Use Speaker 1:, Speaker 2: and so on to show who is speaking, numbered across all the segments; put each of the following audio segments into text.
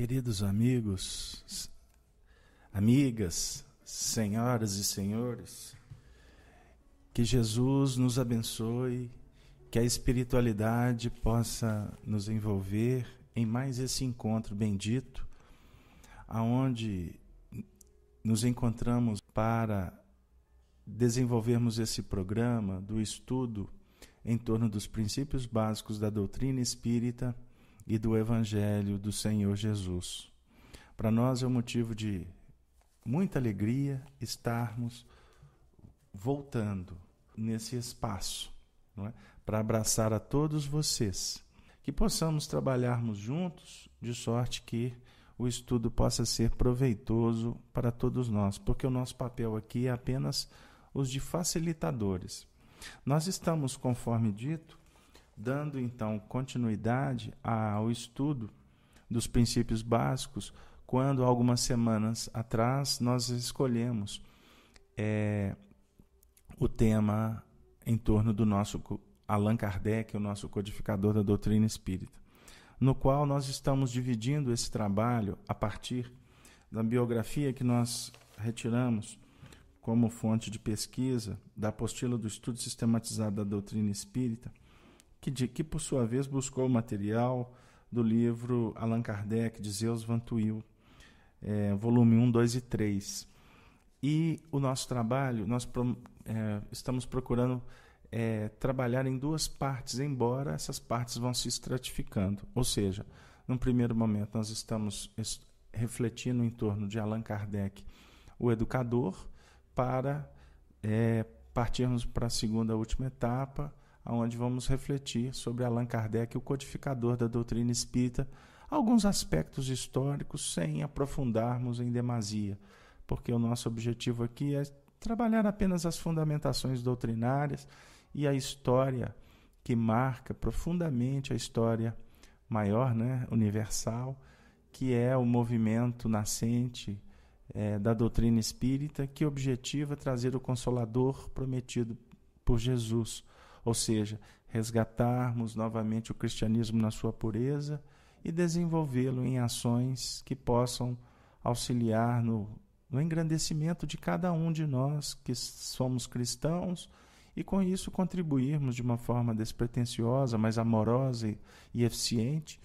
Speaker 1: Queridos amigos, amigas, senhoras e senhores, que Jesus nos abençoe, que a espiritualidade possa nos envolver em mais esse encontro bendito, aonde nos encontramos para desenvolvermos esse programa do estudo em torno dos princípios básicos da doutrina espírita e do Evangelho do Senhor Jesus. Para nós é um motivo de muita alegria estarmos voltando nesse espaço é? para abraçar a todos vocês. Que possamos trabalharmos juntos, de sorte que o estudo possa ser proveitoso para todos nós, porque o nosso papel aqui é apenas os de facilitadores. Nós estamos, conforme dito, dando então continuidade ao estudo dos princípios básicos, quando algumas semanas atrás nós escolhemos é, o tema em torno do nosso Allan Kardec, o nosso codificador da doutrina espírita, no qual nós estamos dividindo esse trabalho a partir da biografia que nós retiramos como fonte de pesquisa da apostila do estudo sistematizado da doutrina espírita, que, de, que por sua vez buscou o material do livro Allan Kardec de Zeus Van é, volume 1, 2 e 3. E o nosso trabalho, nós é, estamos procurando é, trabalhar em duas partes, embora essas partes vão se estratificando. Ou seja, num primeiro momento nós estamos est refletindo em torno de Allan Kardec, o educador, para é, partirmos para a segunda última etapa, onde vamos refletir sobre Allan Kardec, o codificador da doutrina espírita, alguns aspectos históricos sem aprofundarmos em demasia, porque o nosso objetivo aqui é trabalhar apenas as fundamentações doutrinárias e a história que marca profundamente a história maior, né, universal, que é o movimento nascente é, da doutrina espírita, que objetiva trazer o consolador prometido por Jesus ou seja, resgatarmos novamente o cristianismo na sua pureza e desenvolvê-lo em ações que possam auxiliar no, no engrandecimento de cada um de nós que somos cristãos e com isso contribuirmos de uma forma despretensiosa, mas amorosa e, e eficiente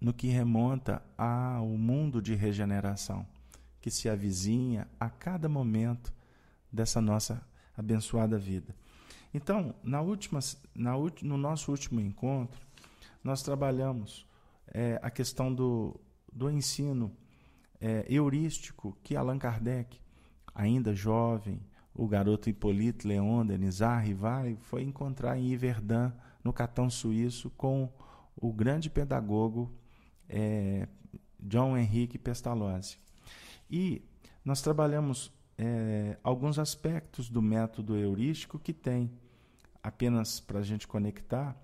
Speaker 1: no que remonta ao mundo de regeneração que se avizinha a cada momento dessa nossa abençoada vida. Então, na última, na, no nosso último encontro, nós trabalhamos é, a questão do, do ensino é, heurístico que Allan Kardec, ainda jovem, o garoto Hippolyte Leon Denis Rivai, foi encontrar em Iverdun, no Catão Suíço, com o grande pedagogo é, John Henrique Pestalozzi. E nós trabalhamos é, alguns aspectos do método heurístico que tem apenas para a gente conectar,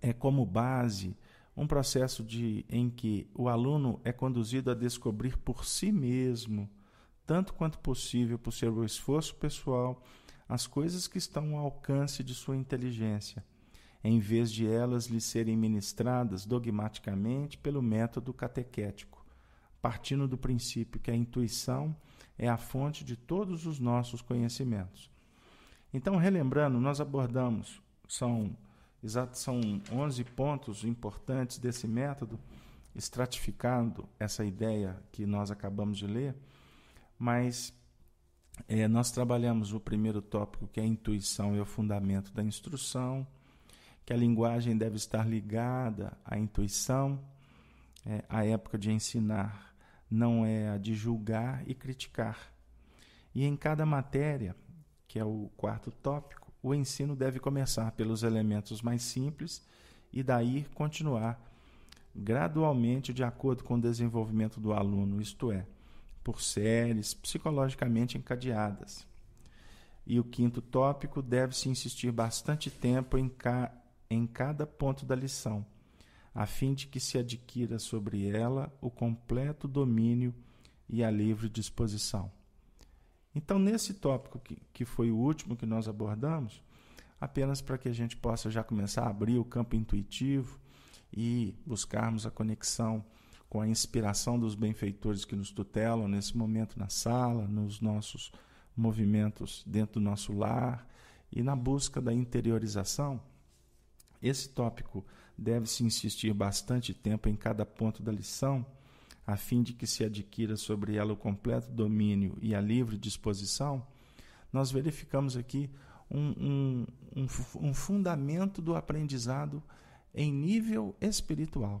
Speaker 1: é como base um processo de, em que o aluno é conduzido a descobrir por si mesmo, tanto quanto possível, por seu esforço pessoal, as coisas que estão ao alcance de sua inteligência, em vez de elas lhe serem ministradas dogmaticamente pelo método catequético, partindo do princípio que a intuição é a fonte de todos os nossos conhecimentos. Então, relembrando, nós abordamos, são, são 11 pontos importantes desse método, estratificando essa ideia que nós acabamos de ler, mas é, nós trabalhamos o primeiro tópico, que é a intuição e o fundamento da instrução, que a linguagem deve estar ligada à intuição, é, a época de ensinar não é a de julgar e criticar. E em cada matéria, que é o quarto tópico, o ensino deve começar pelos elementos mais simples e daí continuar gradualmente de acordo com o desenvolvimento do aluno, isto é, por séries psicologicamente encadeadas. E o quinto tópico deve-se insistir bastante tempo em, ca... em cada ponto da lição, a fim de que se adquira sobre ela o completo domínio e a livre disposição. Então, nesse tópico que, que foi o último que nós abordamos, apenas para que a gente possa já começar a abrir o campo intuitivo e buscarmos a conexão com a inspiração dos benfeitores que nos tutelam nesse momento na sala, nos nossos movimentos dentro do nosso lar e na busca da interiorização. Esse tópico deve-se insistir bastante tempo em cada ponto da lição a fim de que se adquira sobre ela o completo domínio e a livre disposição, nós verificamos aqui um, um, um, um fundamento do aprendizado em nível espiritual.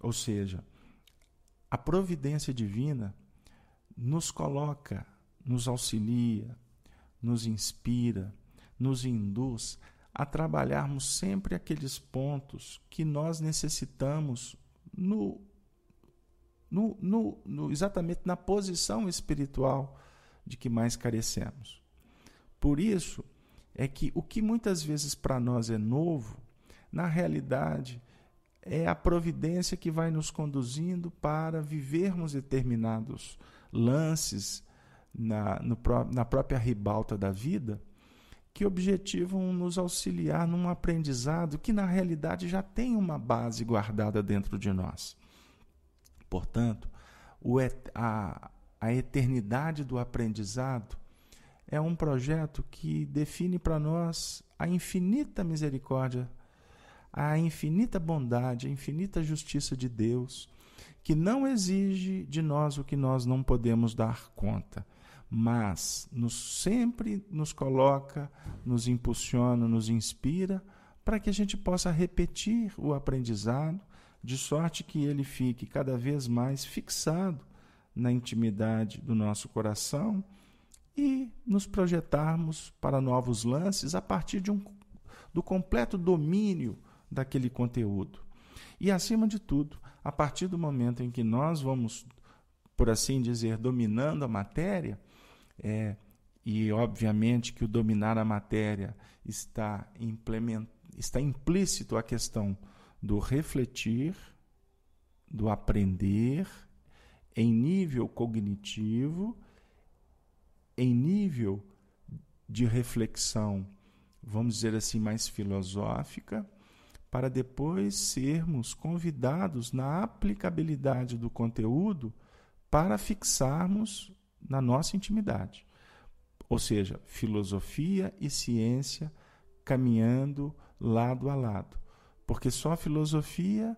Speaker 1: Ou seja, a providência divina nos coloca, nos auxilia, nos inspira, nos induz a trabalharmos sempre aqueles pontos que nós necessitamos no no, no, no, exatamente na posição espiritual de que mais carecemos. Por isso é que o que muitas vezes para nós é novo, na realidade é a providência que vai nos conduzindo para vivermos determinados lances na, no, na própria ribalta da vida que objetivam nos auxiliar num aprendizado que na realidade já tem uma base guardada dentro de nós. Portanto, et a, a eternidade do aprendizado é um projeto que define para nós a infinita misericórdia, a infinita bondade, a infinita justiça de Deus, que não exige de nós o que nós não podemos dar conta, mas nos, sempre nos coloca, nos impulsiona, nos inspira para que a gente possa repetir o aprendizado de sorte que ele fique cada vez mais fixado na intimidade do nosso coração e nos projetarmos para novos lances a partir de um, do completo domínio daquele conteúdo. E, acima de tudo, a partir do momento em que nós vamos, por assim dizer, dominando a matéria, é, e obviamente que o dominar a matéria está, implement, está implícito a questão do refletir, do aprender em nível cognitivo, em nível de reflexão, vamos dizer assim, mais filosófica, para depois sermos convidados na aplicabilidade do conteúdo para fixarmos na nossa intimidade. Ou seja, filosofia e ciência caminhando lado a lado porque só a filosofia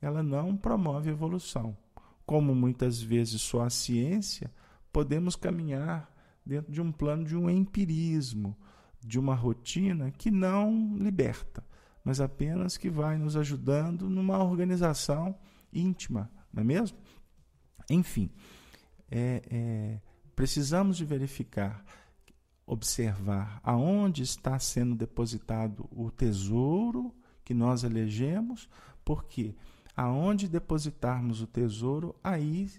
Speaker 1: ela não promove evolução. Como muitas vezes só a ciência, podemos caminhar dentro de um plano de um empirismo, de uma rotina que não liberta, mas apenas que vai nos ajudando numa organização íntima, não é mesmo? Enfim, é, é, precisamos de verificar, observar aonde está sendo depositado o tesouro que nós elegemos, porque aonde depositarmos o tesouro, aí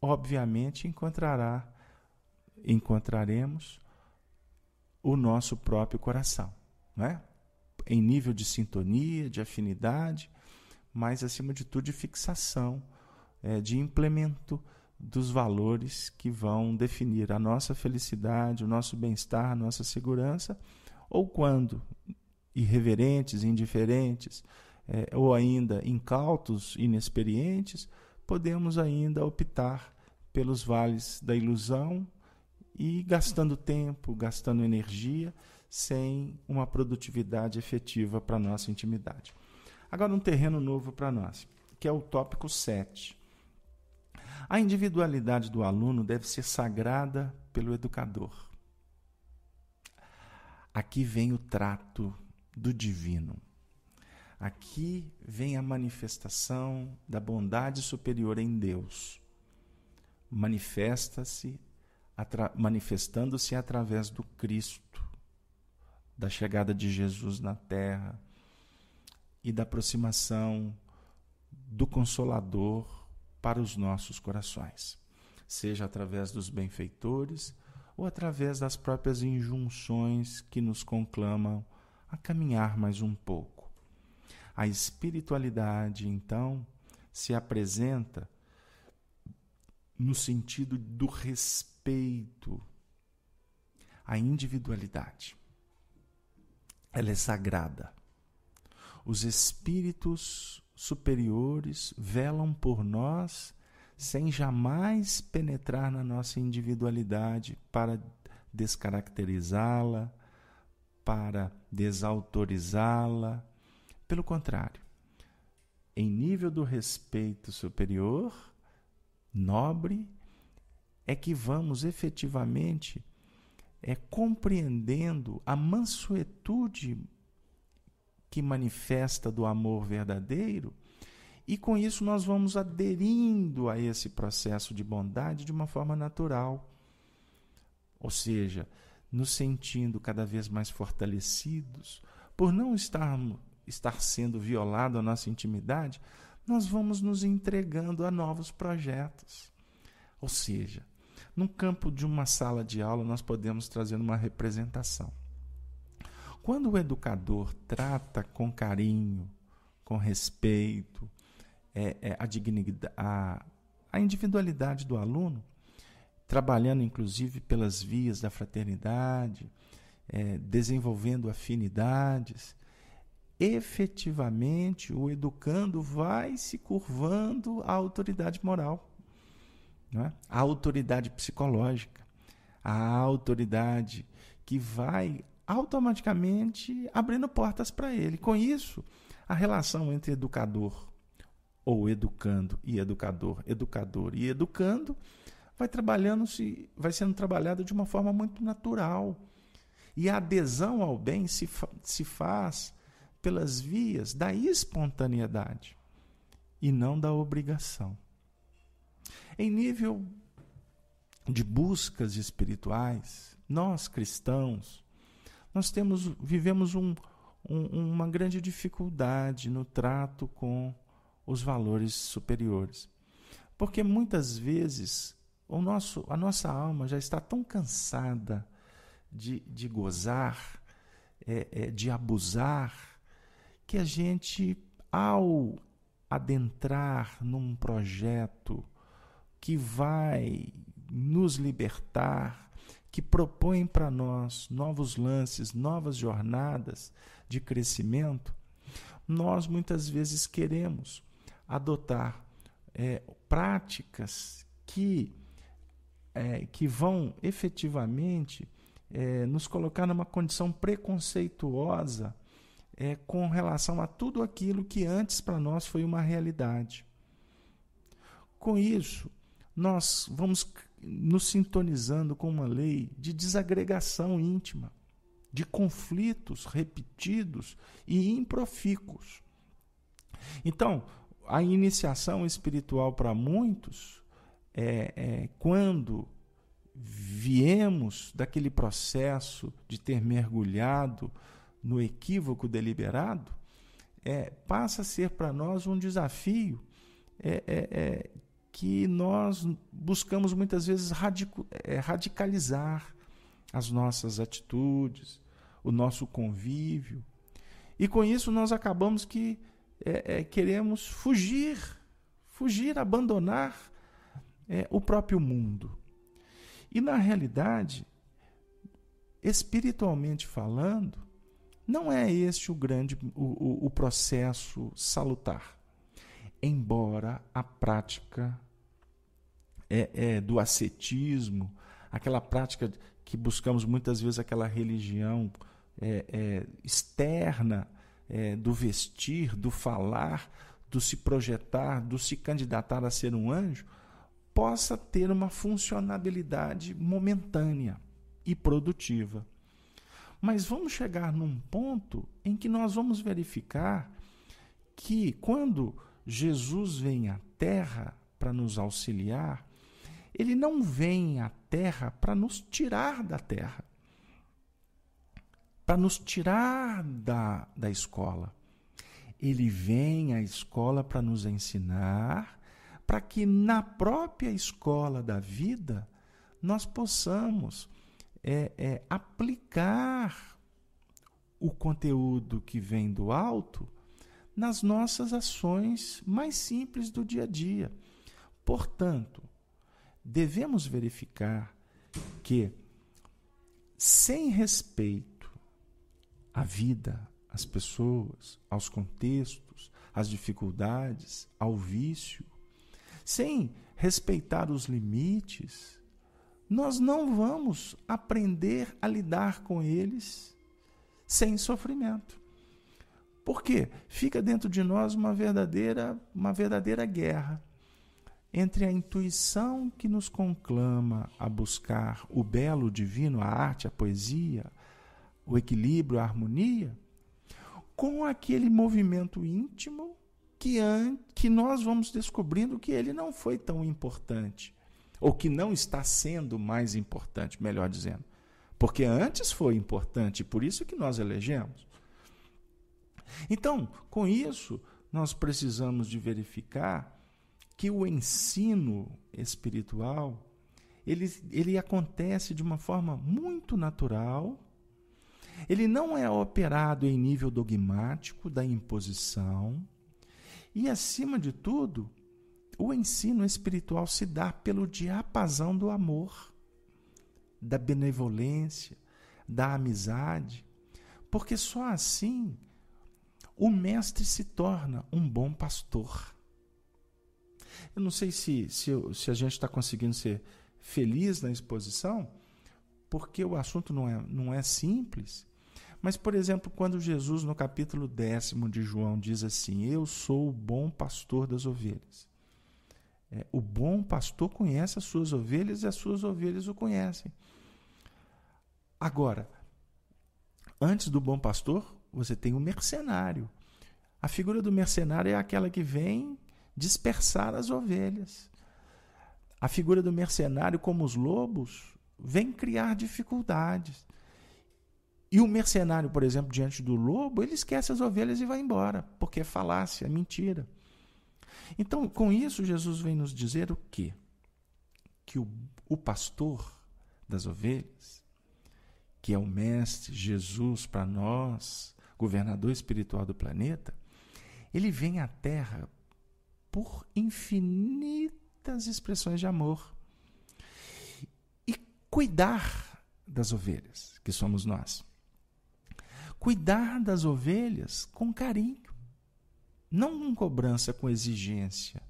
Speaker 1: obviamente encontrará encontraremos o nosso próprio coração, não é? Em nível de sintonia, de afinidade, mas acima de tudo de fixação, eh, de implemento dos valores que vão definir a nossa felicidade, o nosso bem-estar, a nossa segurança, ou quando irreverentes, indiferentes, é, ou ainda incautos, inexperientes, podemos ainda optar pelos vales da ilusão e gastando tempo, gastando energia, sem uma produtividade efetiva para a nossa intimidade. Agora, um terreno novo para nós, que é o tópico 7. A individualidade do aluno deve ser sagrada pelo educador. Aqui vem o trato do divino. Aqui vem a manifestação da bondade superior em Deus. Manifesta-se manifestando-se através do Cristo, da chegada de Jesus na terra e da aproximação do consolador para os nossos corações, seja através dos benfeitores ou através das próprias injunções que nos conclamam a caminhar mais um pouco. A espiritualidade, então, se apresenta no sentido do respeito à individualidade. Ela é sagrada. Os espíritos superiores velam por nós sem jamais penetrar na nossa individualidade para descaracterizá-la, para desautorizá-la. Pelo contrário, em nível do respeito superior, nobre, é que vamos efetivamente é compreendendo a mansuetude que manifesta do amor verdadeiro, e com isso nós vamos aderindo a esse processo de bondade de uma forma natural. Ou seja, nos sentindo cada vez mais fortalecidos, por não estarmos estar sendo violado a nossa intimidade, nós vamos nos entregando a novos projetos. Ou seja, no campo de uma sala de aula, nós podemos trazer uma representação. Quando o educador trata com carinho, com respeito, é, é, a dignidade, a, a individualidade do aluno, trabalhando inclusive pelas vias da fraternidade, é, desenvolvendo afinidades, efetivamente o educando vai se curvando à autoridade moral, né? à autoridade psicológica, à autoridade que vai automaticamente abrindo portas para ele. Com isso, a relação entre educador ou educando e educador, educador e educando vai trabalhando-se, vai sendo trabalhada de uma forma muito natural. E a adesão ao bem se, fa se faz pelas vias da espontaneidade e não da obrigação. Em nível de buscas espirituais, nós cristãos, nós temos, vivemos um, um, uma grande dificuldade no trato com os valores superiores. Porque muitas vezes o nosso, a nossa alma já está tão cansada de, de gozar, é, é, de abusar, que a gente, ao adentrar num projeto que vai nos libertar, que propõe para nós novos lances, novas jornadas de crescimento, nós muitas vezes queremos adotar é, práticas que é, que vão efetivamente é, nos colocar numa condição preconceituosa é, com relação a tudo aquilo que antes para nós foi uma realidade. Com isso, nós vamos nos sintonizando com uma lei de desagregação íntima, de conflitos repetidos e improficos. Então, a iniciação espiritual para muitos é, é, quando viemos daquele processo de ter mergulhado no equívoco deliberado, é, passa a ser para nós um desafio é, é, é, que nós buscamos muitas vezes radicalizar as nossas atitudes, o nosso convívio. E com isso nós acabamos que é, é, queremos fugir, fugir, abandonar é, o próprio mundo. E na realidade, espiritualmente falando, não é este o grande o, o processo salutar. Embora a prática é, é, do ascetismo, aquela prática que buscamos muitas vezes aquela religião é, é externa é, do vestir, do falar, do se projetar, do se candidatar a ser um anjo, possa ter uma funcionalidade momentânea e produtiva. Mas vamos chegar num ponto em que nós vamos verificar que quando Jesus vem à Terra para nos auxiliar, ele não vem à Terra para nos tirar da Terra, para nos tirar da, da escola. Ele vem à escola para nos ensinar para que na própria escola da vida nós possamos é, é, aplicar o conteúdo que vem do alto nas nossas ações mais simples do dia a dia. Portanto, devemos verificar que, sem respeito à vida, às pessoas, aos contextos, às dificuldades, ao vício, sem respeitar os limites, nós não vamos aprender a lidar com eles sem sofrimento. Porque fica dentro de nós uma verdadeira, uma verdadeira guerra entre a intuição que nos conclama a buscar o belo, o divino, a arte, a poesia, o equilíbrio, a harmonia, com aquele movimento íntimo que, que nós vamos descobrindo que ele não foi tão importante, ou que não está sendo mais importante, melhor dizendo. Porque antes foi importante, por isso que nós elegemos. Então, com isso, nós precisamos de verificar que o ensino espiritual ele, ele acontece de uma forma muito natural, ele não é operado em nível dogmático da imposição, e, acima de tudo, o ensino espiritual se dá pelo diapasão do amor, da benevolência, da amizade, porque só assim o mestre se torna um bom pastor. Eu não sei se, se, se a gente está conseguindo ser feliz na exposição, porque o assunto não é, não é simples, mas, por exemplo, quando Jesus, no capítulo décimo de João, diz assim: Eu sou o bom pastor das ovelhas. É, o bom pastor conhece as suas ovelhas e as suas ovelhas o conhecem. Agora, antes do bom pastor, você tem o mercenário. A figura do mercenário é aquela que vem dispersar as ovelhas. A figura do mercenário, como os lobos, vem criar dificuldades. E o mercenário, por exemplo, diante do lobo, ele esquece as ovelhas e vai embora, porque é falácia, é mentira. Então, com isso, Jesus vem nos dizer o quê? Que o, o pastor das ovelhas, que é o mestre Jesus para nós, governador espiritual do planeta, ele vem à Terra por infinitas expressões de amor e cuidar das ovelhas, que somos nós cuidar das ovelhas com carinho, não com cobrança, com exigência,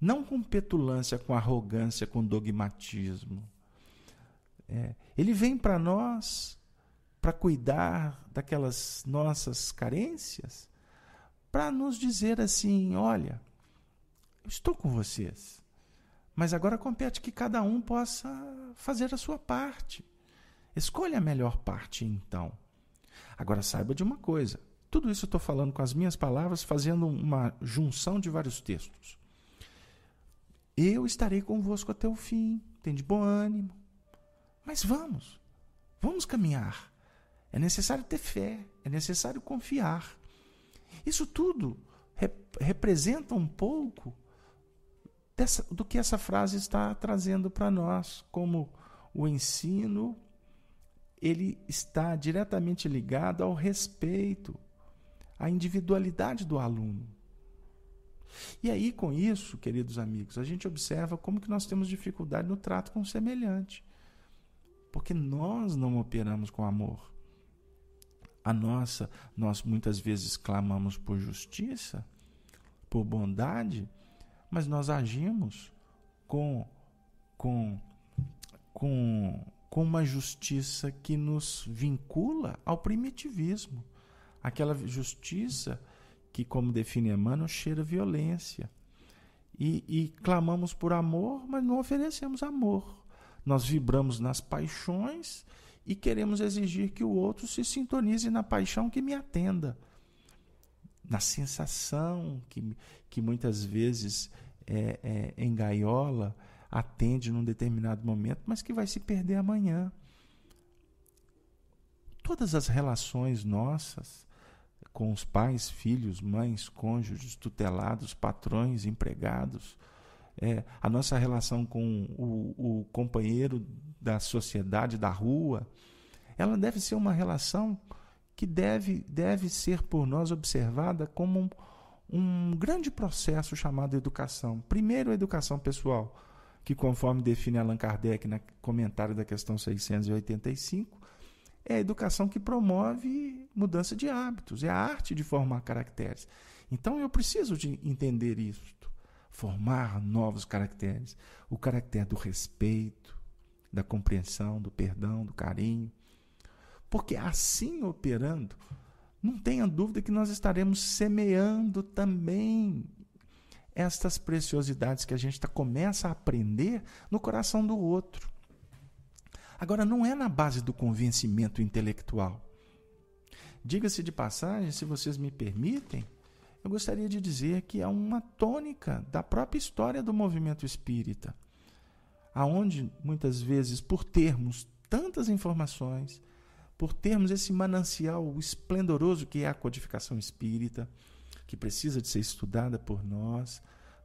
Speaker 1: não com petulância, com arrogância, com dogmatismo. É, ele vem para nós para cuidar daquelas nossas carências, para nos dizer assim: olha, eu estou com vocês, mas agora compete que cada um possa fazer a sua parte. Escolha a melhor parte, então. Agora saiba de uma coisa: tudo isso eu estou falando com as minhas palavras, fazendo uma junção de vários textos. Eu estarei convosco até o fim, tem de bom ânimo. Mas vamos, vamos caminhar. É necessário ter fé, é necessário confiar. Isso tudo rep representa um pouco dessa, do que essa frase está trazendo para nós, como o ensino ele está diretamente ligado ao respeito, à individualidade do aluno. E aí, com isso, queridos amigos, a gente observa como que nós temos dificuldade no trato com o semelhante. Porque nós não operamos com amor. A nossa, nós muitas vezes clamamos por justiça, por bondade, mas nós agimos com com com com uma justiça que nos vincula ao primitivismo, aquela justiça que, como define Emmanuel, cheira violência. E, e clamamos por amor, mas não oferecemos amor. Nós vibramos nas paixões e queremos exigir que o outro se sintonize na paixão que me atenda, na sensação que, que muitas vezes é, é, engaiola atende num determinado momento, mas que vai se perder amanhã. Todas as relações nossas com os pais, filhos, mães, cônjuges, tutelados, patrões, empregados, é, a nossa relação com o, o companheiro da sociedade, da rua, ela deve ser uma relação que deve, deve ser por nós observada como um, um grande processo chamado educação. Primeiro, a educação pessoal, que, conforme define Allan Kardec no comentário da questão 685, é a educação que promove mudança de hábitos, é a arte de formar caracteres. Então eu preciso de entender isto, formar novos caracteres, o caráter do respeito, da compreensão, do perdão, do carinho. Porque assim operando, não tenha dúvida que nós estaremos semeando também estas preciosidades que a gente tá, começa a aprender no coração do outro. Agora, não é na base do convencimento intelectual. Diga-se de passagem, se vocês me permitem, eu gostaria de dizer que é uma tônica da própria história do movimento espírita, aonde muitas vezes por termos tantas informações, por termos esse manancial esplendoroso que é a codificação espírita, que precisa de ser estudada por nós,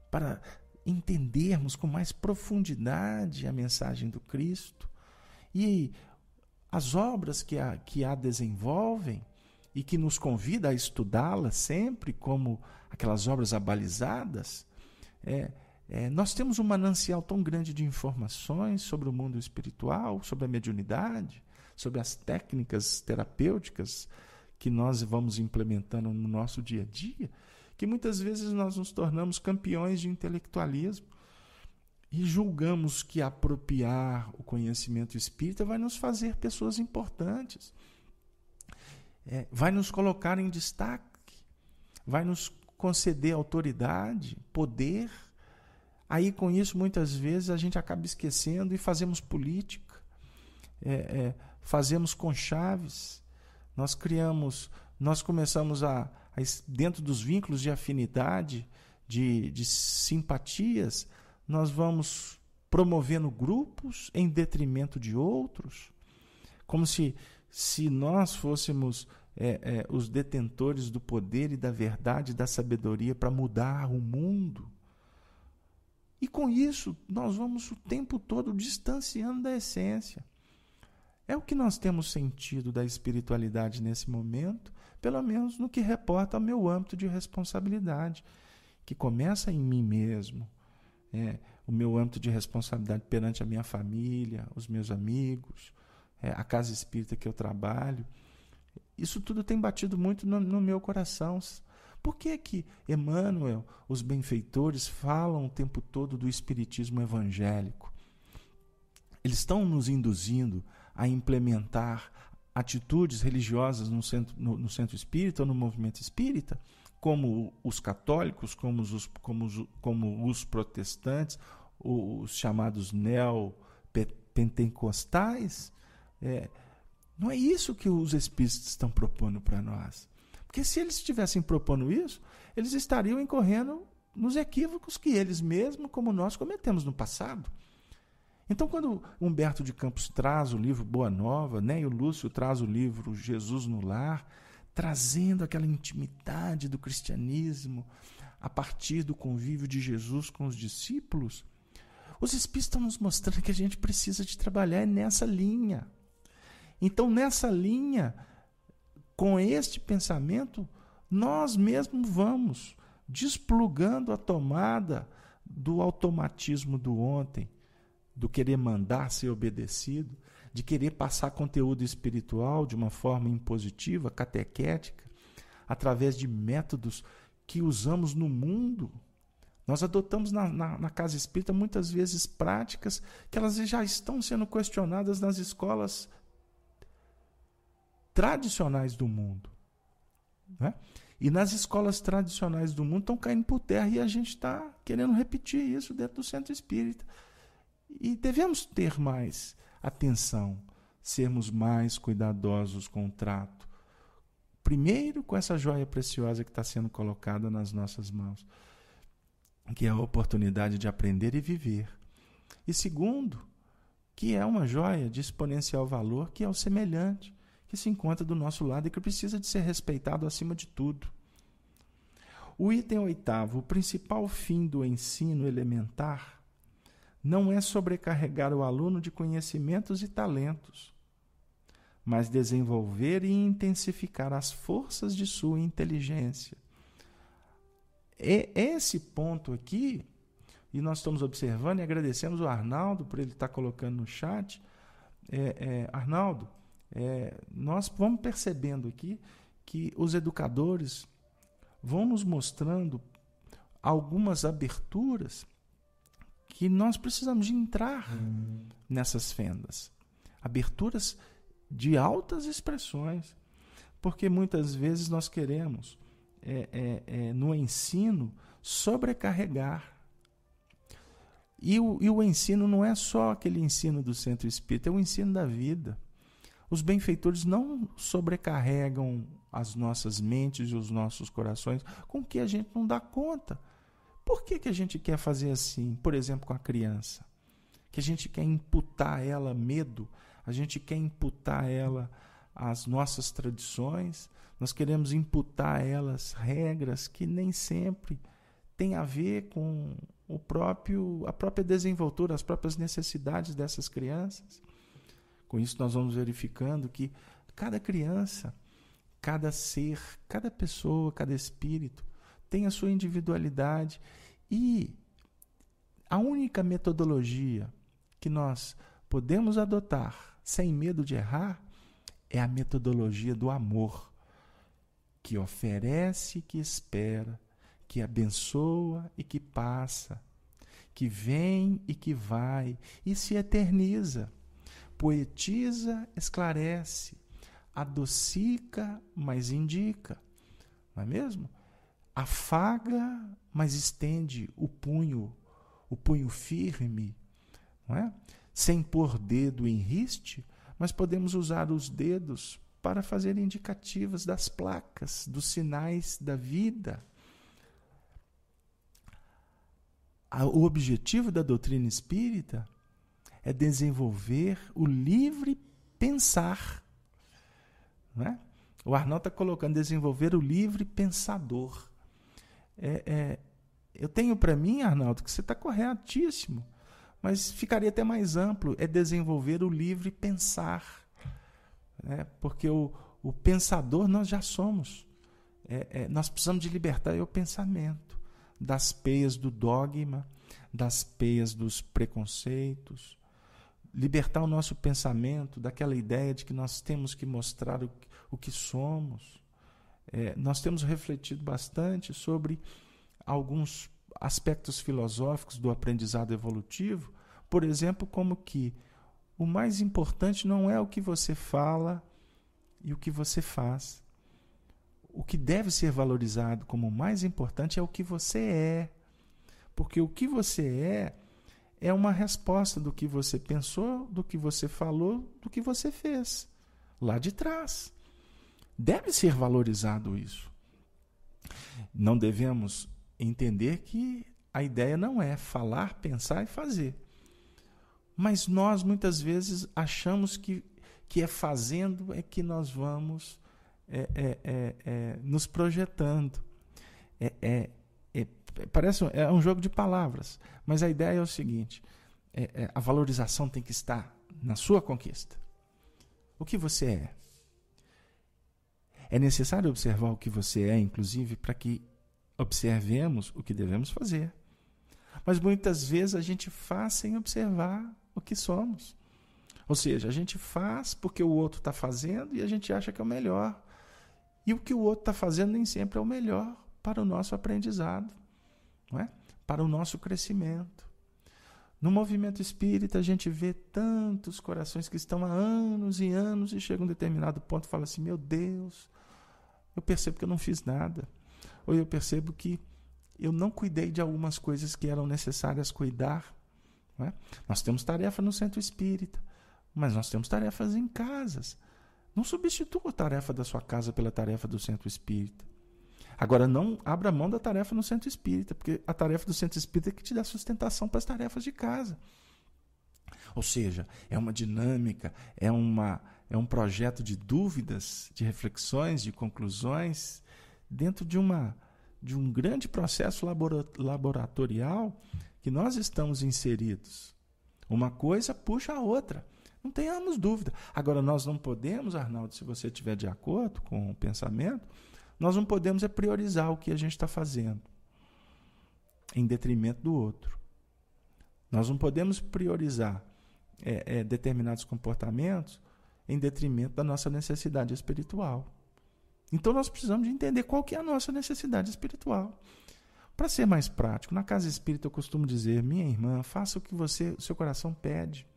Speaker 1: para entendermos com mais profundidade a mensagem do Cristo. E as obras que a, que a desenvolvem e que nos convida a estudá-la sempre como aquelas obras abalizadas, é, é, nós temos um manancial tão grande de informações sobre o mundo espiritual, sobre a mediunidade, sobre as técnicas terapêuticas, que nós vamos implementando no nosso dia a dia, que muitas vezes nós nos tornamos campeões de intelectualismo e julgamos que apropriar o conhecimento espírita vai nos fazer pessoas importantes, é, vai nos colocar em destaque, vai nos conceder autoridade, poder. Aí, com isso, muitas vezes a gente acaba esquecendo e fazemos política, é, é, fazemos nós criamos, nós começamos a, a dentro dos vínculos de afinidade, de, de simpatias, nós vamos promovendo grupos em detrimento de outros, como se, se nós fôssemos é, é, os detentores do poder e da verdade, e da sabedoria para mudar o mundo. E com isso, nós vamos o tempo todo distanciando da essência. É o que nós temos sentido da espiritualidade nesse momento, pelo menos no que reporta ao meu âmbito de responsabilidade, que começa em mim mesmo, é, o meu âmbito de responsabilidade perante a minha família, os meus amigos, é, a casa espírita que eu trabalho. Isso tudo tem batido muito no, no meu coração. Por que que Emmanuel, os benfeitores, falam o tempo todo do espiritismo evangélico? Eles estão nos induzindo a implementar atitudes religiosas no centro, no, no centro espírita ou no movimento espírita, como os católicos, como os, como os, como os protestantes, os chamados neopentecostais. É, não é isso que os espíritos estão propondo para nós. Porque se eles estivessem propondo isso, eles estariam incorrendo nos equívocos que eles mesmos, como nós, cometemos no passado. Então, quando Humberto de Campos traz o livro Boa Nova, né, e o Lúcio traz o livro Jesus no Lar, trazendo aquela intimidade do cristianismo a partir do convívio de Jesus com os discípulos, os Espíritos estão nos mostrando que a gente precisa de trabalhar nessa linha. Então, nessa linha, com este pensamento, nós mesmos vamos desplugando a tomada do automatismo do ontem do querer mandar ser obedecido, de querer passar conteúdo espiritual de uma forma impositiva, catequética, através de métodos que usamos no mundo. Nós adotamos na, na, na, casa espírita muitas vezes práticas que elas já estão sendo questionadas nas escolas tradicionais do mundo. Né? E nas escolas tradicionais do mundo estão caindo por terra e a gente está querendo repetir isso dentro do centro espírita. E devemos ter mais atenção, sermos mais cuidadosos com o trato. Primeiro, com essa joia preciosa que está sendo colocada nas nossas mãos, que é a oportunidade de aprender e viver. E segundo, que é uma joia de exponencial valor, que é o semelhante, que se encontra do nosso lado e que precisa de ser respeitado acima de tudo. O item oitavo, o principal fim do ensino elementar, não é sobrecarregar o aluno de conhecimentos e talentos, mas desenvolver e intensificar as forças de sua inteligência. É esse ponto aqui, e nós estamos observando e agradecemos o Arnaldo por ele estar tá colocando no chat. É, é, Arnaldo, é, nós vamos percebendo aqui que os educadores vão nos mostrando algumas aberturas que nós precisamos de entrar nessas fendas. Aberturas de altas expressões. Porque muitas vezes nós queremos, é, é, é, no ensino, sobrecarregar. E o, e o ensino não é só aquele ensino do centro espírita, é o ensino da vida. Os benfeitores não sobrecarregam as nossas mentes e os nossos corações com que a gente não dá conta. Por que, que a gente quer fazer assim, por exemplo, com a criança? Que a gente quer imputar a ela medo, a gente quer imputar a ela as nossas tradições, nós queremos imputar a elas regras que nem sempre têm a ver com o próprio a própria desenvoltura, as próprias necessidades dessas crianças. Com isso nós vamos verificando que cada criança, cada ser, cada pessoa, cada espírito tem a sua individualidade e a única metodologia que nós podemos adotar sem medo de errar é a metodologia do amor, que oferece, que espera, que abençoa e que passa, que vem e que vai e se eterniza, poetiza, esclarece, adocica, mas indica. Não é mesmo? afaga, mas estende o punho, o punho firme, não é? sem pôr dedo em riste, mas podemos usar os dedos para fazer indicativas das placas, dos sinais da vida. O objetivo da doutrina espírita é desenvolver o livre pensar. Não é? O Arnaldo está colocando desenvolver o livre pensador. É, é, eu tenho para mim, Arnaldo, que você está corretíssimo, mas ficaria até mais amplo: é desenvolver o livre pensar. Né? Porque o, o pensador nós já somos. É, é, nós precisamos de libertar o pensamento das peias do dogma, das peias dos preconceitos libertar o nosso pensamento daquela ideia de que nós temos que mostrar o, o que somos é, nós temos refletido bastante sobre alguns aspectos filosóficos do aprendizado evolutivo, por exemplo, como que o mais importante não é o que você fala e o que você faz. O que deve ser valorizado como o mais importante é o que você é. Porque o que você é é uma resposta do que você pensou, do que você falou, do que você fez lá de trás. Deve ser valorizado isso. Não devemos entender que a ideia não é falar, pensar e fazer. Mas nós muitas vezes achamos que, que é fazendo é que nós vamos é, é, é, é nos projetando. É, é, é, parece um, é um jogo de palavras, mas a ideia é o seguinte: a valorização tem que estar na sua conquista. O que você é? É necessário observar o que você é, inclusive, para que observemos o que devemos fazer. Mas muitas vezes a gente faz sem observar o que somos. Ou seja, a gente faz porque o outro está fazendo e a gente acha que é o melhor. E o que o outro está fazendo nem sempre é o melhor para o nosso aprendizado, não é? para o nosso crescimento. No movimento espírita, a gente vê tantos corações que estão há anos e anos e chega um determinado ponto e fala assim: Meu Deus, eu percebo que eu não fiz nada. Ou eu percebo que eu não cuidei de algumas coisas que eram necessárias cuidar. É? Nós temos tarefa no centro espírita, mas nós temos tarefas em casas. Não substitua a tarefa da sua casa pela tarefa do centro espírita. Agora, não abra mão da tarefa no centro espírita, porque a tarefa do centro espírita é que te dá sustentação para as tarefas de casa. Ou seja, é uma dinâmica, é uma, é um projeto de dúvidas, de reflexões, de conclusões, dentro de, uma, de um grande processo laboratorial que nós estamos inseridos. Uma coisa puxa a outra. Não tenhamos dúvida. Agora, nós não podemos, Arnaldo, se você estiver de acordo com o pensamento, nós não podemos é priorizar o que a gente está fazendo em detrimento do outro. Nós não podemos priorizar é, é, determinados comportamentos em detrimento da nossa necessidade espiritual. Então nós precisamos de entender qual que é a nossa necessidade espiritual. Para ser mais prático, na casa espírita eu costumo dizer, minha irmã, faça o que você, o seu coração pede.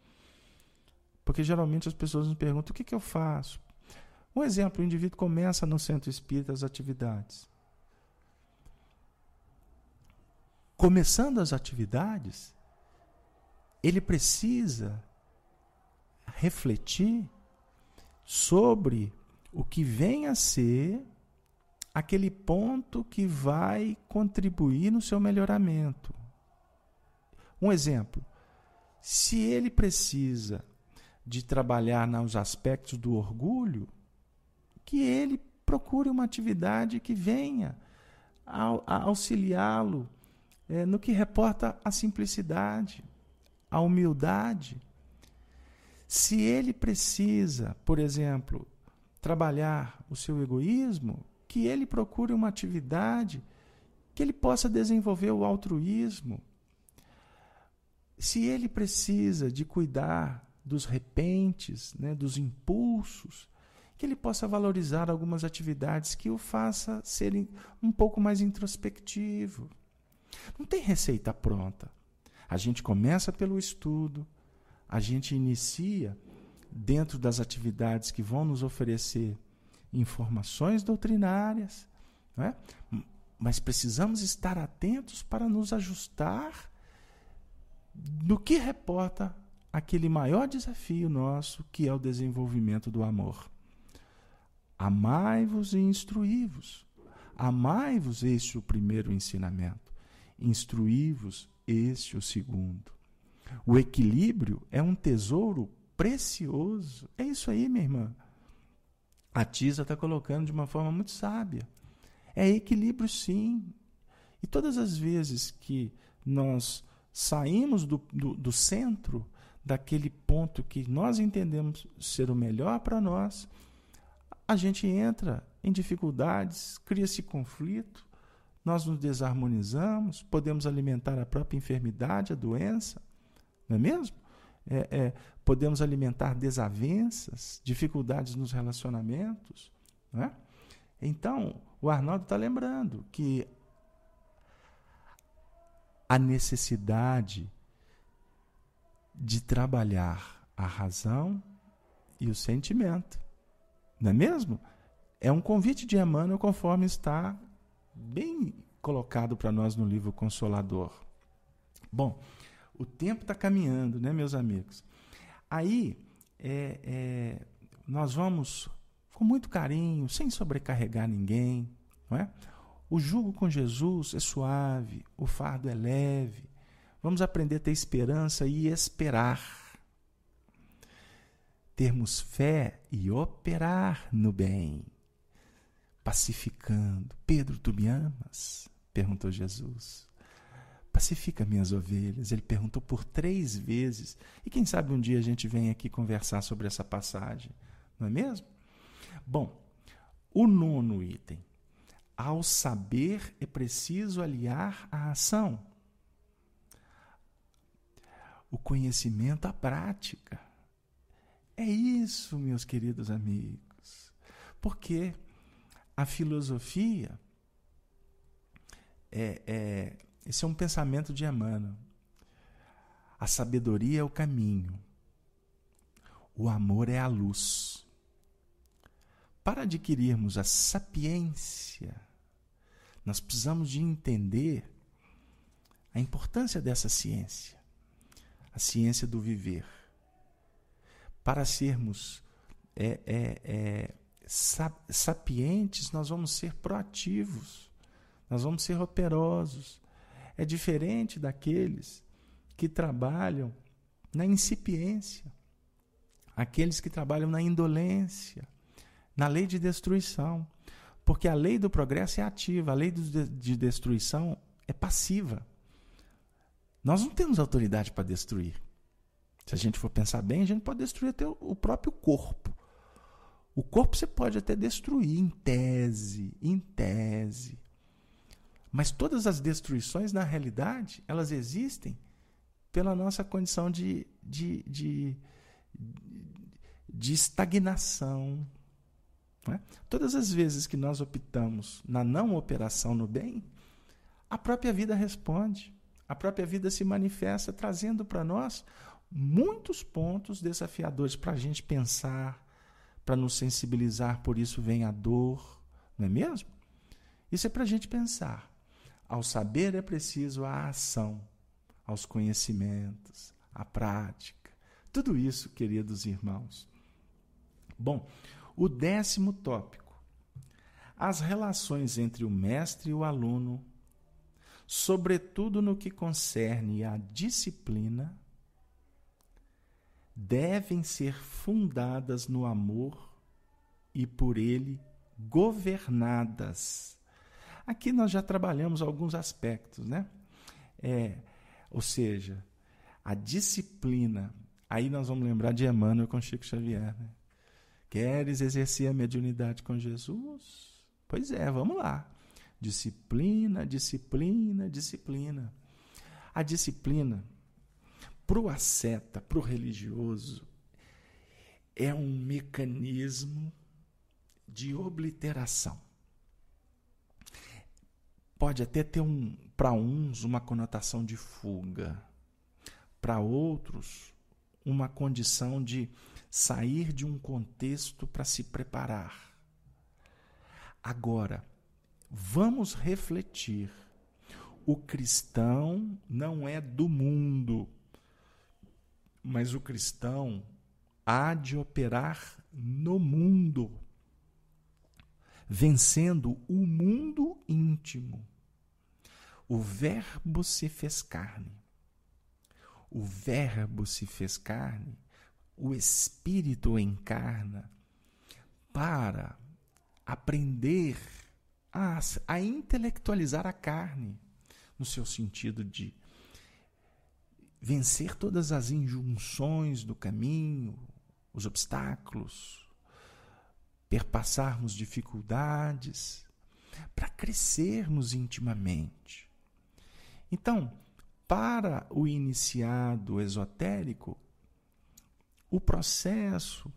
Speaker 1: Porque geralmente as pessoas me perguntam o que, que eu faço. Um exemplo, o indivíduo começa no centro espírita as atividades. Começando as atividades, ele precisa refletir sobre o que vem a ser aquele ponto que vai contribuir no seu melhoramento. Um exemplo: se ele precisa de trabalhar nos aspectos do orgulho, que ele procure uma atividade que venha auxiliá-lo eh, no que reporta a simplicidade, a humildade se ele precisa, por exemplo, trabalhar o seu egoísmo, que ele procure uma atividade que ele possa desenvolver o altruísmo. Se ele precisa de cuidar dos repentes, né, dos impulsos, que ele possa valorizar algumas atividades que o faça ser um pouco mais introspectivo. Não tem receita pronta. A gente começa pelo estudo, a gente inicia dentro das atividades que vão nos oferecer informações doutrinárias, é? mas precisamos estar atentos para nos ajustar no que reporta aquele maior desafio nosso, que é o desenvolvimento do amor. Amai-vos e instruí-vos. Amai-vos, este é o primeiro ensinamento. Instruí-vos, este é o segundo. O equilíbrio é um tesouro precioso. É isso aí, minha irmã. A Tisa está colocando de uma forma muito sábia. É equilíbrio, sim. E todas as vezes que nós saímos do, do, do centro, daquele ponto que nós entendemos ser o melhor para nós, a gente entra em dificuldades, cria-se conflito, nós nos desarmonizamos, podemos alimentar a própria enfermidade, a doença não é mesmo? É, é, podemos alimentar desavenças, dificuldades nos relacionamentos. Né? Então, o Arnaldo está lembrando que a necessidade de trabalhar a razão e o sentimento. Não é mesmo? É um convite de Emmanuel, conforme está bem colocado para nós no livro Consolador. Bom, o tempo está caminhando, né, meus amigos? Aí, é, é, nós vamos com muito carinho, sem sobrecarregar ninguém, não é? O jugo com Jesus é suave, o fardo é leve. Vamos aprender a ter esperança e esperar. Termos fé e operar no bem. Pacificando. Pedro, tu me amas? perguntou Jesus. Pacifica minhas ovelhas. Ele perguntou por três vezes. E quem sabe um dia a gente vem aqui conversar sobre essa passagem, não é mesmo? Bom, o nono item. Ao saber é preciso aliar a ação. O conhecimento à prática. É isso, meus queridos amigos. Porque a filosofia é, é esse é um pensamento de Emmanuel. A sabedoria é o caminho. O amor é a luz. Para adquirirmos a sapiência, nós precisamos de entender a importância dessa ciência, a ciência do viver. Para sermos é, é, é, sapientes, nós vamos ser proativos, nós vamos ser operosos, é diferente daqueles que trabalham na incipiência, aqueles que trabalham na indolência, na lei de destruição. Porque a lei do progresso é ativa, a lei de destruição é passiva. Nós não temos autoridade para destruir. Se a gente for pensar bem, a gente pode destruir até o próprio corpo. O corpo você pode até destruir, em tese, em tese. Mas todas as destruições, na realidade, elas existem pela nossa condição de, de, de, de estagnação. Né? Todas as vezes que nós optamos na não operação no bem, a própria vida responde. A própria vida se manifesta trazendo para nós muitos pontos desafiadores para a gente pensar, para nos sensibilizar, por isso vem a dor, não é mesmo? Isso é para a gente pensar. Ao saber é preciso a ação, aos conhecimentos, a prática. Tudo isso, queridos irmãos. Bom, o décimo tópico. As relações entre o mestre e o aluno, sobretudo no que concerne à disciplina, devem ser fundadas no amor e por ele governadas Aqui nós já trabalhamos alguns aspectos, né? É, ou seja, a disciplina. Aí nós vamos lembrar de Emmanuel com Chico Xavier. Né? Queres exercer a mediunidade com Jesus? Pois é, vamos lá. Disciplina, disciplina, disciplina. A disciplina, para o asceta, para o religioso, é um mecanismo de obliteração pode até ter um, para uns uma conotação de fuga, para outros uma condição de sair de um contexto para se preparar. Agora, vamos refletir. O cristão não é do mundo, mas o cristão há de operar no mundo vencendo o mundo íntimo. O Verbo se fez carne. O Verbo se fez carne, o Espírito encarna para aprender a, a intelectualizar a carne, no seu sentido de vencer todas as injunções do caminho, os obstáculos, perpassarmos dificuldades, para crescermos intimamente. Então, para o iniciado esotérico, o processo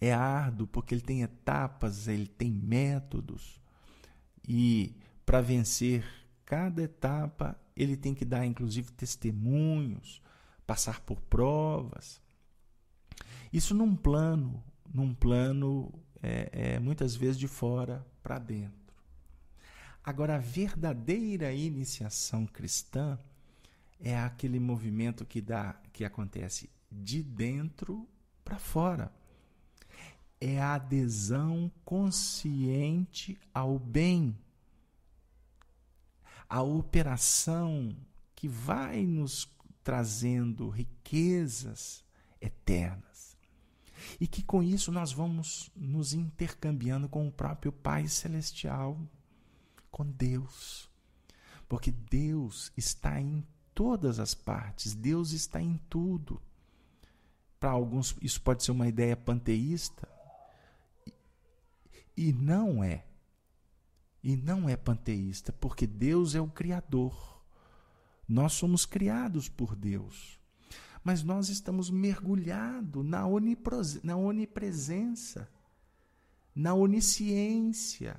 Speaker 1: é árduo porque ele tem etapas, ele tem métodos. E para vencer cada etapa, ele tem que dar inclusive testemunhos, passar por provas. Isso num plano, num plano é, é, muitas vezes de fora para dentro. Agora, a verdadeira iniciação cristã é aquele movimento que dá, que acontece de dentro para fora. É a adesão consciente ao bem, a operação que vai nos trazendo riquezas eternas e que com isso nós vamos nos intercambiando com o próprio Pai Celestial, com Deus. Porque Deus está em todas as partes, Deus está em tudo. Para alguns, isso pode ser uma ideia panteísta, e não é. E não é panteísta, porque Deus é o Criador. Nós somos criados por Deus mas nós estamos mergulhados na, na onipresença, na onisciência,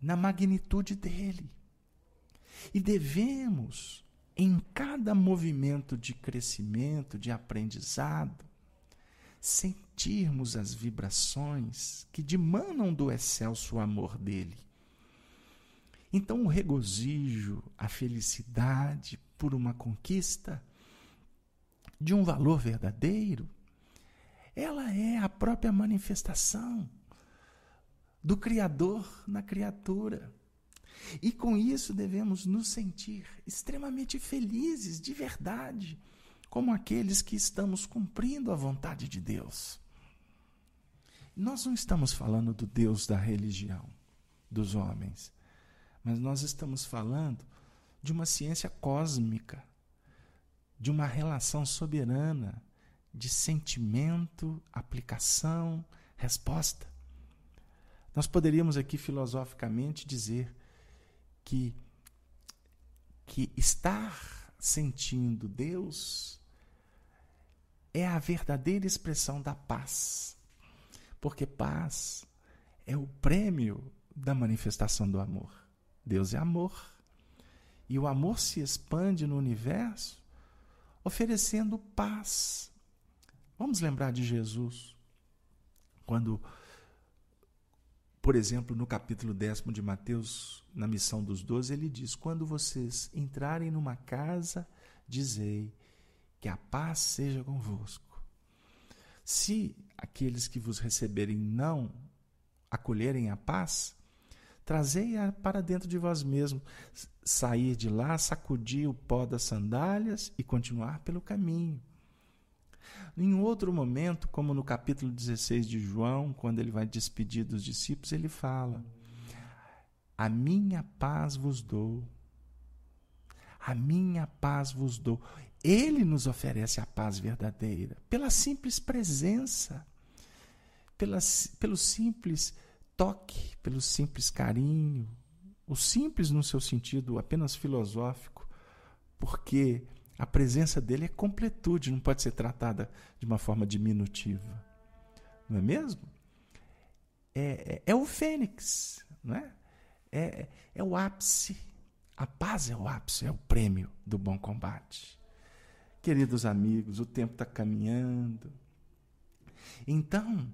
Speaker 1: na magnitude dele. E devemos, em cada movimento de crescimento, de aprendizado, sentirmos as vibrações que dimanam do excelso amor dele. Então, o regozijo, a felicidade por uma conquista, de um valor verdadeiro, ela é a própria manifestação do Criador na criatura. E com isso devemos nos sentir extremamente felizes, de verdade, como aqueles que estamos cumprindo a vontade de Deus. Nós não estamos falando do Deus da religião, dos homens, mas nós estamos falando de uma ciência cósmica de uma relação soberana de sentimento, aplicação, resposta. Nós poderíamos aqui filosoficamente dizer que que estar sentindo Deus é a verdadeira expressão da paz. Porque paz é o prêmio da manifestação do amor. Deus é amor. E o amor se expande no universo oferecendo paz. Vamos lembrar de Jesus, quando, por exemplo, no capítulo décimo de Mateus, na missão dos doze, ele diz: Quando vocês entrarem numa casa, dizei que a paz seja convosco. Se aqueles que vos receberem não acolherem a paz, Trazei-a para dentro de vós mesmo, sair de lá, sacudir o pó das sandálias e continuar pelo caminho. Em outro momento, como no capítulo 16 de João, quando ele vai despedir dos discípulos, ele fala: A minha paz vos dou. A minha paz vos dou. Ele nos oferece a paz verdadeira pela simples presença, pela, pelo simples toque, pelo simples carinho, o simples no seu sentido apenas filosófico, porque a presença dele é completude, não pode ser tratada de uma forma diminutiva. Não é mesmo? É, é, é o fênix, não é? é? É o ápice. A paz é o ápice, é o prêmio do bom combate. Queridos amigos, o tempo está caminhando. Então,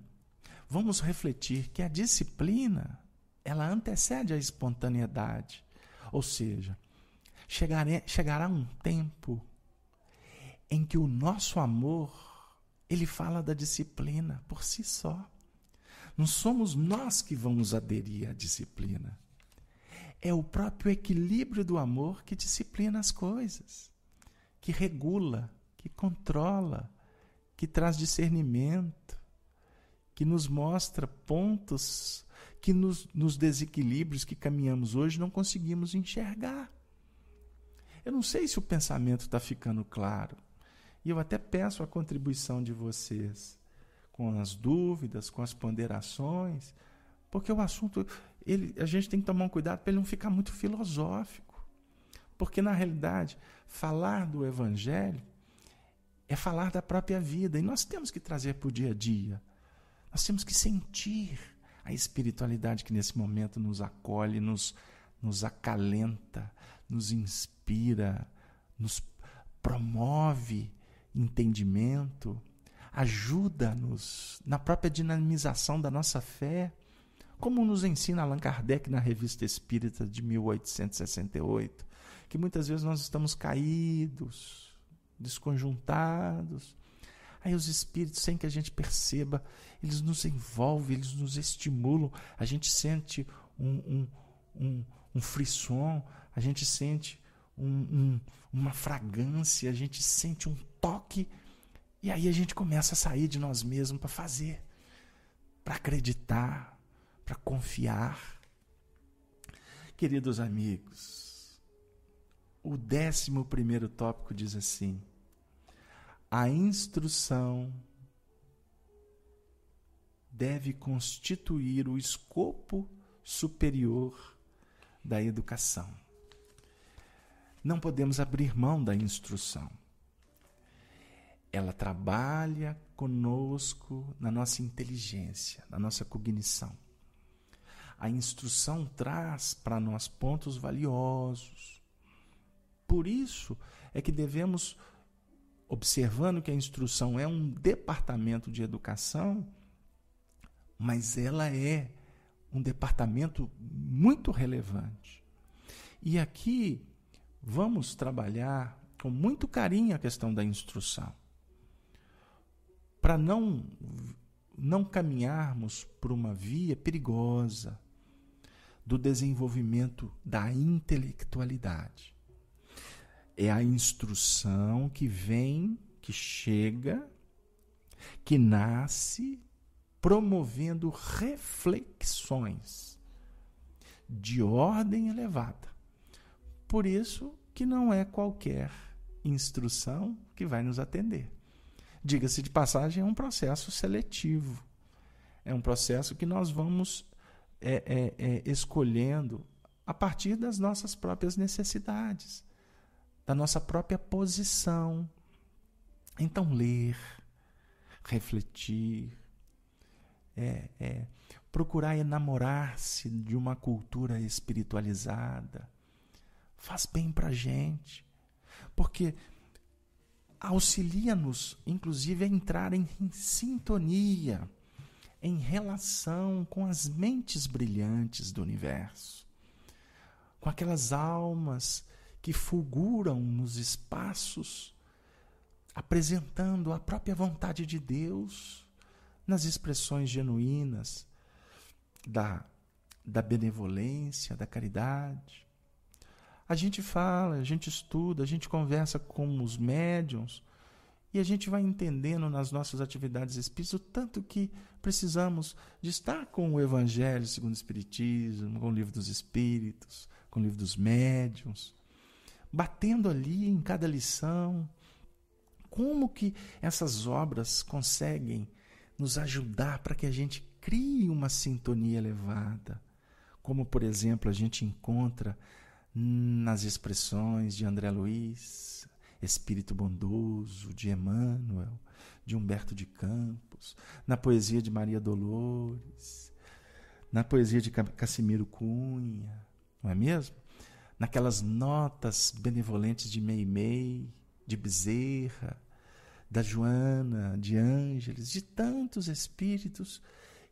Speaker 1: vamos refletir que a disciplina ela antecede a espontaneidade. Ou seja, chegare, chegará um tempo em que o nosso amor ele fala da disciplina por si só. Não somos nós que vamos aderir à disciplina. É o próprio equilíbrio do amor que disciplina as coisas, que regula, que controla, que traz discernimento que nos mostra pontos que nos, nos desequilíbrios que caminhamos hoje não conseguimos enxergar. Eu não sei se o pensamento está ficando claro. E eu até peço a contribuição de vocês com as dúvidas, com as ponderações, porque o assunto ele, a gente tem que tomar um cuidado para ele não ficar muito filosófico. Porque, na realidade, falar do Evangelho é falar da própria vida. E nós temos que trazer para o dia a dia. Nós temos que sentir a espiritualidade que nesse momento nos acolhe, nos, nos acalenta, nos inspira, nos promove entendimento, ajuda-nos na própria dinamização da nossa fé, como nos ensina Allan Kardec na Revista Espírita de 1868, que muitas vezes nós estamos caídos, desconjuntados, Aí os espíritos, sem que a gente perceba, eles nos envolvem, eles nos estimulam, a gente sente um, um, um, um frisson, a gente sente um, um, uma fragrância, a gente sente um toque, e aí a gente começa a sair de nós mesmos para fazer, para acreditar, para confiar. Queridos amigos, o décimo primeiro tópico diz assim: a instrução deve constituir o escopo superior da educação. Não podemos abrir mão da instrução. Ela trabalha conosco na nossa inteligência, na nossa cognição. A instrução traz para nós pontos valiosos. Por isso é que devemos observando que a instrução é um departamento de educação, mas ela é um departamento muito relevante. E aqui vamos trabalhar com muito carinho a questão da instrução. Para não não caminharmos por uma via perigosa do desenvolvimento da intelectualidade é a instrução que vem, que chega, que nasce promovendo reflexões de ordem elevada. Por isso que não é qualquer instrução que vai nos atender. Diga-se de passagem, é um processo seletivo. É um processo que nós vamos é, é, é, escolhendo a partir das nossas próprias necessidades da nossa própria posição. Então, ler, refletir, é, é, procurar enamorar-se de uma cultura espiritualizada faz bem para a gente, porque auxilia-nos, inclusive, a entrar em, em sintonia, em relação com as mentes brilhantes do universo, com aquelas almas que fulguram nos espaços, apresentando a própria vontade de Deus nas expressões genuínas da, da benevolência, da caridade. A gente fala, a gente estuda, a gente conversa com os médiums e a gente vai entendendo nas nossas atividades espíritas o tanto que precisamos de estar com o Evangelho segundo o Espiritismo, com o Livro dos Espíritos, com o Livro dos Médiuns, batendo ali em cada lição. Como que essas obras conseguem nos ajudar para que a gente crie uma sintonia elevada? Como, por exemplo, a gente encontra nas expressões de André Luiz, Espírito Bondoso, de Emmanuel, de Humberto de Campos, na poesia de Maria Dolores, na poesia de Cassimiro Cunha, não é mesmo? naquelas notas benevolentes de Meimei, de Bezerra, da Joana, de Ângeles, de tantos espíritos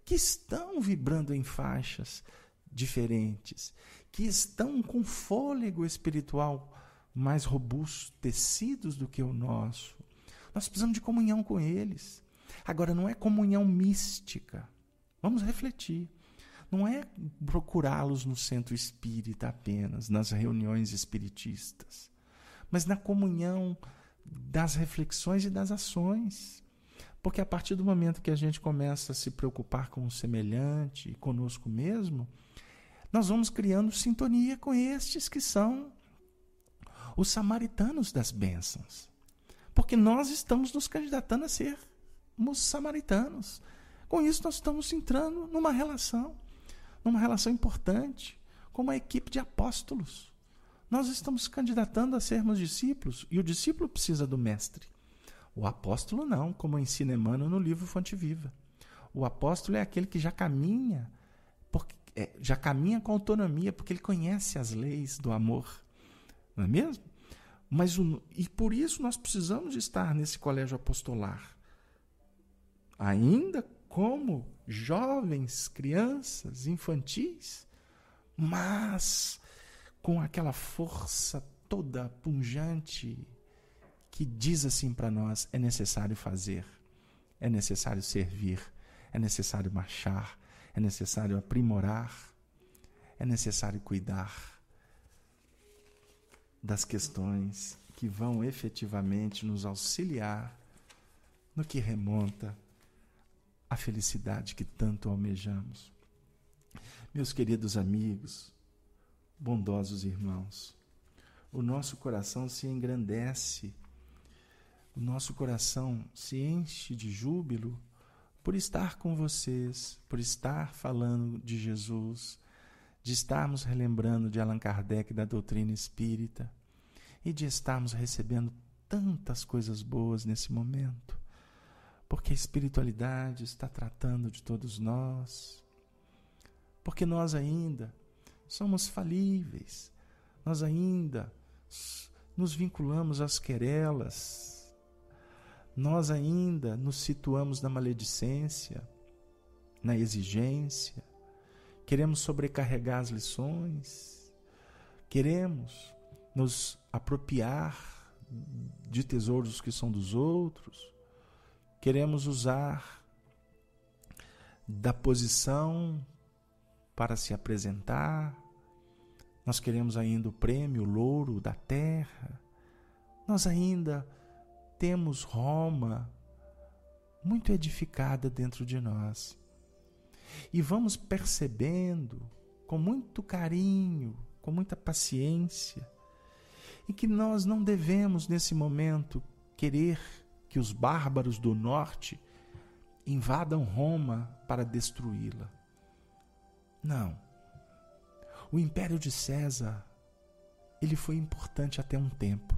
Speaker 1: que estão vibrando em faixas diferentes, que estão com fôlego espiritual mais robusto, tecidos do que o nosso. Nós precisamos de comunhão com eles. Agora, não é comunhão mística. Vamos refletir não é procurá-los no centro espírita apenas, nas reuniões espiritistas, mas na comunhão das reflexões e das ações. Porque a partir do momento que a gente começa a se preocupar com o semelhante e conosco mesmo, nós vamos criando sintonia com estes que são os samaritanos das bênçãos. Porque nós estamos nos candidatando a sermos samaritanos. Com isso, nós estamos entrando numa relação numa relação importante, como a equipe de apóstolos. Nós estamos candidatando a sermos discípulos e o discípulo precisa do mestre. O apóstolo não, como ensina Emmanuel no livro Fonte Viva. O apóstolo é aquele que já caminha, porque, é, já caminha com autonomia, porque ele conhece as leis do amor. Não é mesmo? Mas o, e por isso nós precisamos estar nesse colégio apostolar, ainda como jovens, crianças, infantis, mas com aquela força toda punjante que diz assim para nós: é necessário fazer, é necessário servir, é necessário marchar, é necessário aprimorar, é necessário cuidar das questões que vão efetivamente nos auxiliar no que remonta a felicidade que tanto almejamos. Meus queridos amigos, bondosos irmãos, o nosso coração se engrandece, o nosso coração se enche de júbilo por estar com vocês, por estar falando de Jesus, de estarmos relembrando de Allan Kardec da doutrina espírita e de estarmos recebendo tantas coisas boas nesse momento porque a espiritualidade está tratando de todos nós, porque nós ainda somos falíveis, nós ainda nos vinculamos às querelas, nós ainda nos situamos na maledicência, na exigência, queremos sobrecarregar as lições, queremos nos apropriar de tesouros que são dos outros, queremos usar da posição para se apresentar, nós queremos ainda o prêmio o Louro da Terra, nós ainda temos Roma muito edificada dentro de nós. E vamos percebendo com muito carinho, com muita paciência, e que nós não devemos nesse momento querer que os bárbaros do norte invadam Roma para destruí-la. Não. O império de César ele foi importante até um tempo.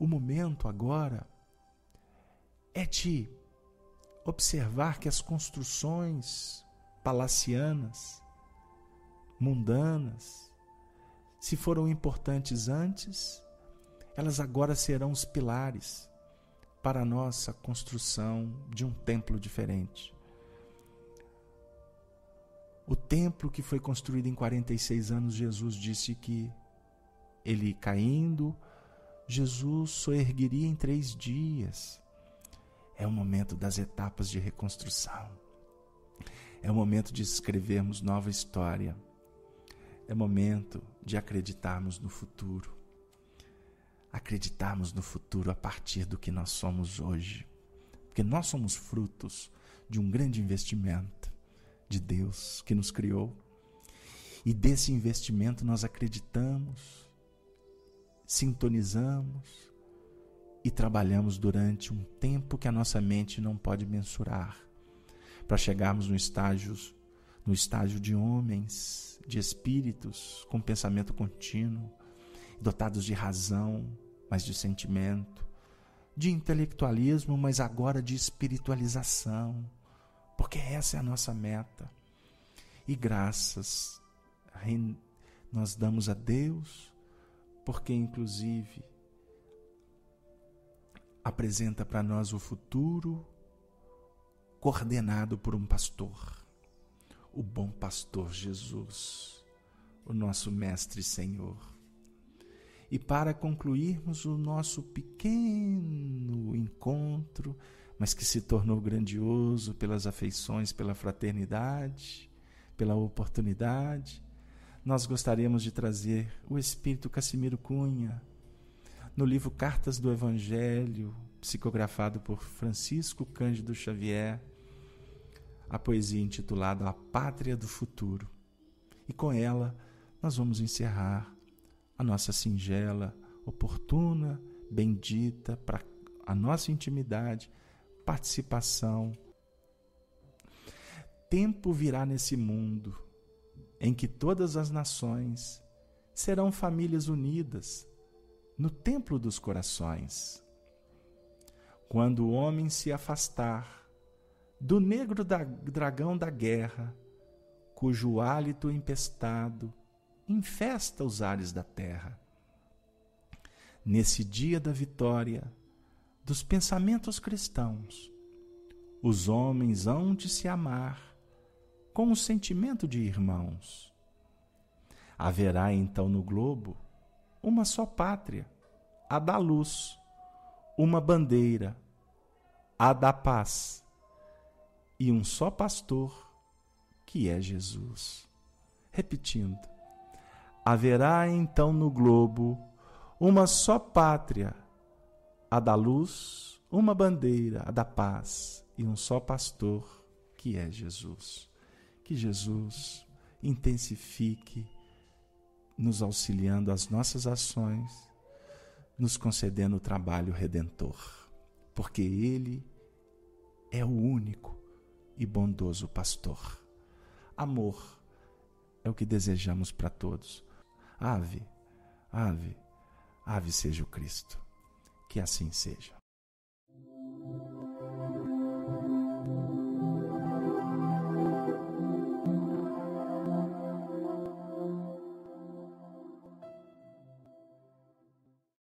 Speaker 1: O momento agora é de observar que as construções palacianas, mundanas, se foram importantes antes, elas agora serão os pilares para a nossa construção de um templo diferente. O templo que foi construído em 46 anos, Jesus disse que ele caindo, Jesus ergueria em três dias. É o momento das etapas de reconstrução. É o momento de escrevermos nova história. É momento de acreditarmos no futuro acreditarmos no futuro a partir do que nós somos hoje. Porque nós somos frutos de um grande investimento de Deus que nos criou. E desse investimento nós acreditamos, sintonizamos e trabalhamos durante um tempo que a nossa mente não pode mensurar, para chegarmos no estágio, no estágio de homens, de espíritos com pensamento contínuo, dotados de razão, mas de sentimento, de intelectualismo, mas agora de espiritualização, porque essa é a nossa meta. E graças nós damos a Deus, porque inclusive apresenta para nós o futuro coordenado por um pastor, o bom pastor Jesus, o nosso mestre Senhor. E para concluirmos o nosso pequeno encontro, mas que se tornou grandioso pelas afeições, pela fraternidade, pela oportunidade, nós gostaríamos de trazer o Espírito Casimiro Cunha no livro Cartas do Evangelho, psicografado por Francisco Cândido Xavier, a poesia intitulada A Pátria do Futuro. E com ela nós vamos encerrar a nossa singela, oportuna, bendita para a nossa intimidade, participação. Tempo virá nesse mundo em que todas as nações serão famílias unidas no templo dos corações. Quando o homem se afastar do negro da, dragão da guerra, cujo hálito empestado infesta os ares da terra. Nesse dia da vitória dos pensamentos cristãos, os homens hão de se amar com o sentimento de irmãos. Haverá então no globo uma só pátria, a da luz, uma bandeira, a da paz, e um só pastor, que é Jesus. Repetindo, Haverá então no globo uma só pátria, a da luz, uma bandeira, a da paz e um só pastor, que é Jesus. Que Jesus intensifique, nos auxiliando as nossas ações, nos concedendo o trabalho redentor, porque Ele é o único e bondoso pastor. Amor é o que desejamos para todos Ave, ave, ave seja o Cristo. Que assim seja.